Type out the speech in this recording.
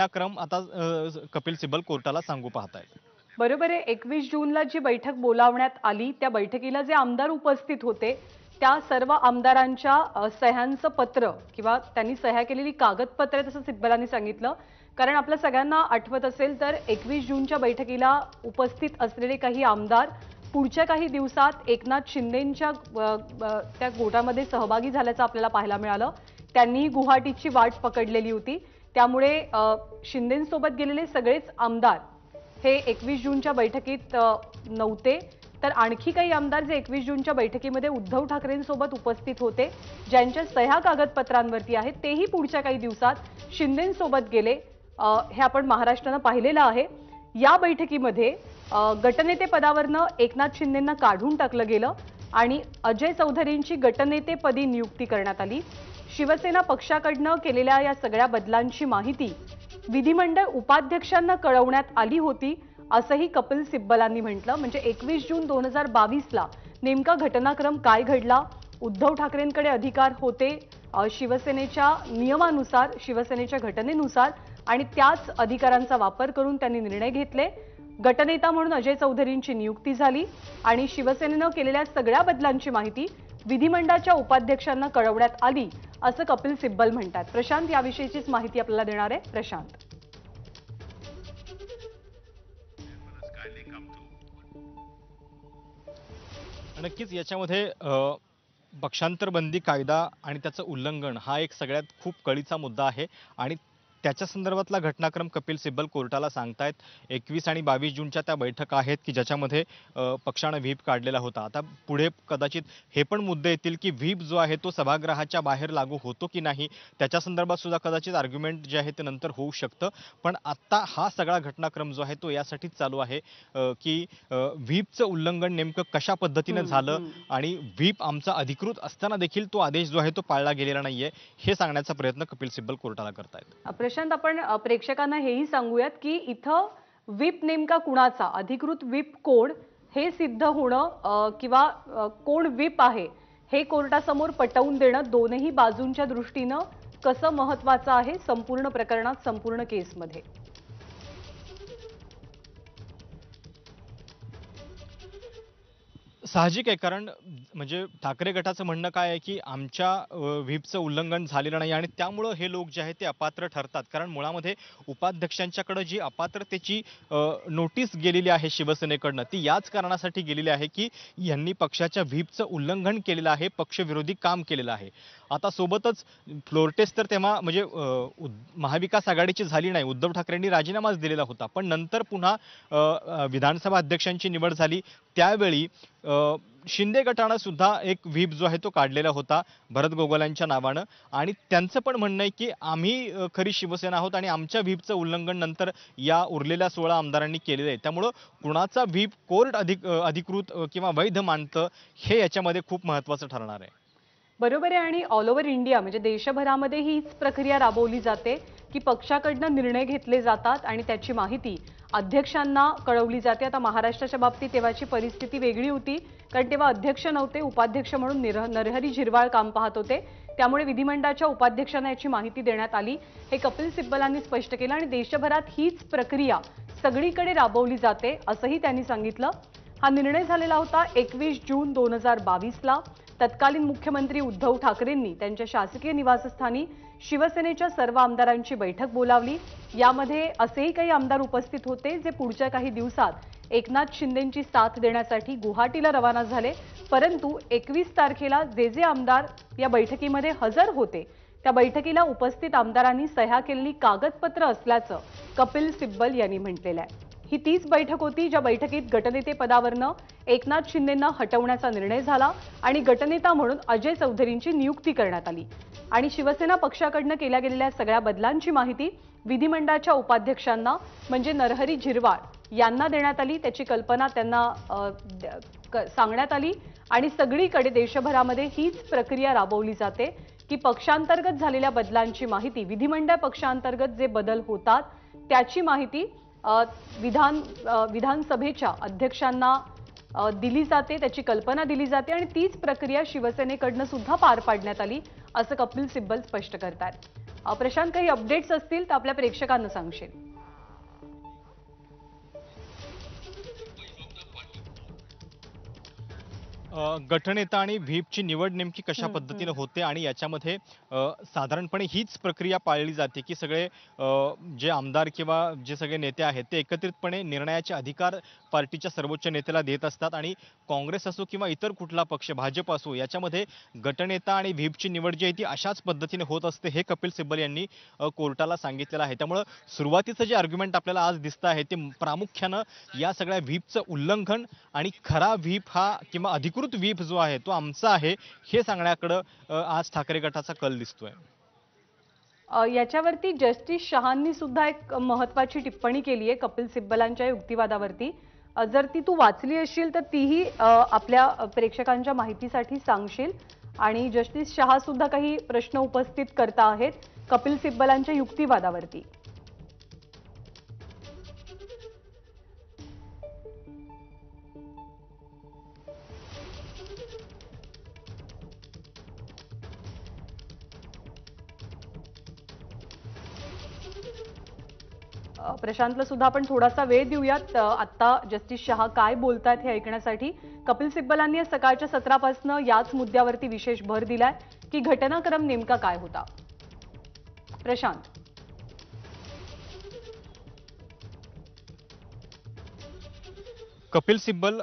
हा क्रम आता कपिल सिब्बल कोर्टाला सांगू पाहत बरोबर आहे एकवीस जूनला जी बैठक बोलावण्यात आली त्या बैठकीला जे आमदार उपस्थित होते त्या सर्व आमदारांच्या सह्यांचं पत्र किंवा त्यांनी सह्या केलेली कागदपत्रे तसं सिब्बलांनी सांगितलं कारण आपल्या सगळ्यांना आठवत असेल तर एकवीस जूनच्या बैठकीला उपस्थित असलेले काही आमदार पुढच्या काही दिवसात एकनाथ शिंदेंच्या त्या गोटामध्ये सहभागी झाल्याचं आपल्याला पाहायला मिळालं त्यांनी गुवाहाटीची वाट पकडलेली होती त्यामुळे शिंदेंसोबत गेलेले सगळेच आमदार हे एकवीस जूनच्या बैठकीत नव्हते तर आणखी काही आमदार जे एकवीस जूनच्या बैठकीमध्ये उद्धव ठाकरेंसोबत उपस्थित होते ज्यांच्या सह्या कागदपत्रांवरती आहेत तेही पुढच्या काही दिवसात शिंदेंसोबत गेले हे आपण महाराष्ट्रानं पाहिलेलं आहे या बैठकीमध्ये गटनेतेपदावरनं एकनाथ शिंदेंना काढून टाकलं गेलं आणि अजय चौधरींची गटनेतेपदी नियुक्ती करण्यात आली शिवसेना पक्षाकडनं केलेल्या या सगळ्या बदलांची माहिती विधिमंडळ उपाध्यक्षांना कळवण्यात आली होती असंही कपिल सिब्बलांनी म्हटलं म्हणजे एकवीस जून दोन हजार बावीसला नेमका घटनाक्रम काय घडला उद्धव ठाकरेंकडे अधिकार होते शिवसेनेच्या नियमानुसार शिवसेनेच्या घटनेनुसार आणि त्याच अधिकारांचा वापर करून त्यांनी निर्णय घेतले गटनेता म्हणून अजय चौधरींची नियुक्ती झाली आणि शिवसेनेनं केलेल्या सगळ्या बदलांची माहिती विधिमंडळाच्या उपाध्यक्षांना कळवण्यात आली असं कपिल सिब्बल म्हणतात प्रशांत याविषयीचीच माहिती आपल्याला देणार आहे प्रशांत नक्कीच याच्यामध्ये पक्षांतरबंदी कायदा आणि त्याचं उल्लंघन हा एक सगळ्यात खूप कळीचा मुद्दा आहे आणि त्याच्या संदर्भातला घटनाक्रम कपिल सिब्बल कोर्टाला सांगतायत एकवीस आणि बावीस जूनच्या त्या बैठका आहेत की ज्याच्यामध्ये पक्षानं व्हीप काढलेला होता आता पुढे कदाचित हे पण मुद्दे येतील की व्हीप जो आहे तो सभागृहाच्या बाहेर लागू होतो की नाही त्याच्या संदर्भात सुद्धा कदाचित आर्ग्युमेंट जे आहे ते नंतर होऊ शकतं पण आत्ता हा सगळा घटनाक्रम जो आहे तो यासाठीच चालू आहे की व्हीपचं उल्लंघन नेमकं कशा पद्धतीनं झालं आणि व्हीप आमचा अधिकृत असताना देखील तो आदेश जो आहे तो पाळला गेलेला नाहीये हे सांगण्याचा प्रयत्न कपिल सिब्बल कोर्टाला करतायत प्रशांत आपण प्रेक्षकांना हेही सांगूयात की इथं व्हीप नेमका कुणाचा अधिकृत विप कोड हे सिद्ध होणं किंवा कोण विप आहे हे कोर्टासमोर पटवून देणं दोनही बाजूंच्या दृष्टीनं कसं महत्वाचं आहे संपूर्ण प्रकरणात संपूर्ण केसमध्ये साहजिक आहे कारण म्हणजे ठाकरे गटाचं म्हणणं काय आहे की आमच्या व्हीपचं उल्लंघन झालेलं नाही आणि त्यामुळं हे लोक जे आहे ते अपात्र ठरतात कारण मुळामध्ये उपाध्यक्षांच्याकडं जी अपात्रतेची नोटीस गेलेली आहे शिवसेनेकडनं ती याच कारणासाठी गेलेली आहे की यांनी पक्षाच्या व्हीपचं उल्लंघन केलेलं आहे पक्षविरोधी काम केलेलं आहे आता सोबतच फ्लोर टेस्ट तर तेव्हा म्हणजे महाविकास आघाडीची झाली नाही उद्धव ठाकरेंनी राजीनामाच दिलेला होता पण नंतर पुन्हा विधानसभा अध्यक्षांची निवड झाली त्यावेळी शिंदे गटानं सुद्धा एक व्हीप जो आहे तो काढलेला होता भरत गोगोलांच्या नावानं आणि त्यांचं पण म्हणणं आहे की आम्ही खरी शिवसेना आहोत आणि आमच्या व्हीपचं उल्लंघन नंतर या उरलेल्या सोळा आमदारांनी केलेलं आहे त्यामुळं कुणाचा व्हीप कोर्ट अधिक अधिकृत किंवा वैध मानतं हे याच्यामध्ये खूप महत्त्वाचं ठरणार आहे बरोबर आहे आणि ऑल ओव्हर इंडिया म्हणजे देशभरामध्ये हीच प्रक्रिया राबवली जाते की पक्षाकडनं निर्णय घेतले जातात आणि त्याची माहिती अध्यक्षांना कळवली जाते आता महाराष्ट्राच्या बाबतीत तेव्हाची परिस्थिती वेगळी होती कारण तेव्हा अध्यक्ष नव्हते उपाध्यक्ष म्हणून नरहरी झिरवाळ काम पाहत होते त्यामुळे विधिमंडळाच्या उपाध्यक्षांना याची माहिती देण्यात आली हे कपिल सिब्बलांनी स्पष्ट केलं आणि देशभरात हीच प्रक्रिया सगळीकडे राबवली जाते असंही त्यांनी सांगितलं हा निर्णय झालेला होता एकवीस जून दोन हजार बावीसला तत्कालीन मुख्यमंत्री उद्धव ठाकरेंनी त्यांच्या शासकीय निवासस्थानी शिवसेनेच्या सर्व आमदारांची बैठक बोलावली यामध्ये असेही काही आमदार उपस्थित होते जे पुढच्या काही दिवसात एकनाथ शिंदेंची साथ देण्यासाठी गुवाहाटीला रवाना झाले परंतु एकवीस तारखेला जे जे आमदार या बैठकीमध्ये हजर होते त्या बैठकीला उपस्थित आमदारांनी सह्या केलेली कागदपत्र असल्याचं कपिल सिब्बल यांनी म्हटलेलं आहे ही तीच बैठक होती ज्या बैठकीत गटनेते पदावरनं एकनाथ शिंदेंना हटवण्याचा निर्णय झाला आणि गटनेता म्हणून अजय चौधरींची नियुक्ती करण्यात आली आणि शिवसेना पक्षाकडनं केल्या गेलेल्या सगळ्या बदलांची माहिती विधिमंडळाच्या उपाध्यक्षांना म्हणजे नरहरी झिरवाळ यांना देण्यात आली त्याची कल्पना त्यांना सांगण्यात आली आणि सगळीकडे देशभरामध्ये हीच प्रक्रिया राबवली जाते की पक्षांतर्गत झालेल्या बदलांची माहिती विधिमंडळ पक्षांतर्गत जे बदल होतात त्याची माहिती विधान विधानसभेच्या अध्यक्षांना दिली जाते त्याची कल्पना दिली जाते आणि तीच प्रक्रिया शिवसेनेकडनं सुद्धा पार पाडण्यात आली असं कपिल सिब्बल स्पष्ट करतात प्रशांत काही अपडेट्स असतील तर आपल्या प्रेक्षकांना सांगशील गटनेता आणि व्हीपची निवड नेमकी कशा पद्धतीने होते आणि याच्यामध्ये साधारणपणे हीच प्रक्रिया पाळली जाते की सगळे जे आमदार किंवा जे सगळे नेते आहेत ते एकत्रितपणे निर्णयाचे अधिकार पार्टीच्या सर्वोच्च नेत्याला देत असतात आणि काँग्रेस असो किंवा इतर कुठला पक्ष भाजप असो याच्यामध्ये गटनेता आणि व्हीपची निवड जी आहे ती अशाच पद्धतीने होत असते हे कपिल सिब्बल यांनी कोर्टाला सांगितलेलं आहे त्यामुळं सुरुवातीचं जे आर्ग्युमेंट आपल्याला आज दिसतं आहे ते प्रामुख्यानं या सगळ्या व्हीपचं उल्लंघन आणि खरा व्हीप हा किंवा अधिकृत अधिकृत व्हीप जो आहे तो आमचा आहे हे सांगण्याकडं आज ठाकरे गटाचा कल दिसतोय याच्यावरती जस्टिस शहांनी सुद्धा एक महत्वाची टिप्पणी केली आहे कपिल सिब्बलांच्या युक्तिवादावरती जर ती तू वाचली असशील तर तीही आपल्या प्रेक्षकांच्या माहितीसाठी सांगशील आणि जस्टिस शहा सुद्धा काही प्रश्न उपस्थित करता आहेत कपिल सिब्बलांच्या युक्तिवादावरती प्रशांतला सुद्धा आपण थोडासा वेळ देऊयात आत्ता जस्टिस शहा काय बोलतायत हे ऐकण्यासाठी कपिल सिब्बलांनी सकाळच्या सत्रापासून याच मुद्द्यावरती विशेष भर दिलाय की घटनाक्रम नेमका काय होता प्रशांत कपिल सिब्बल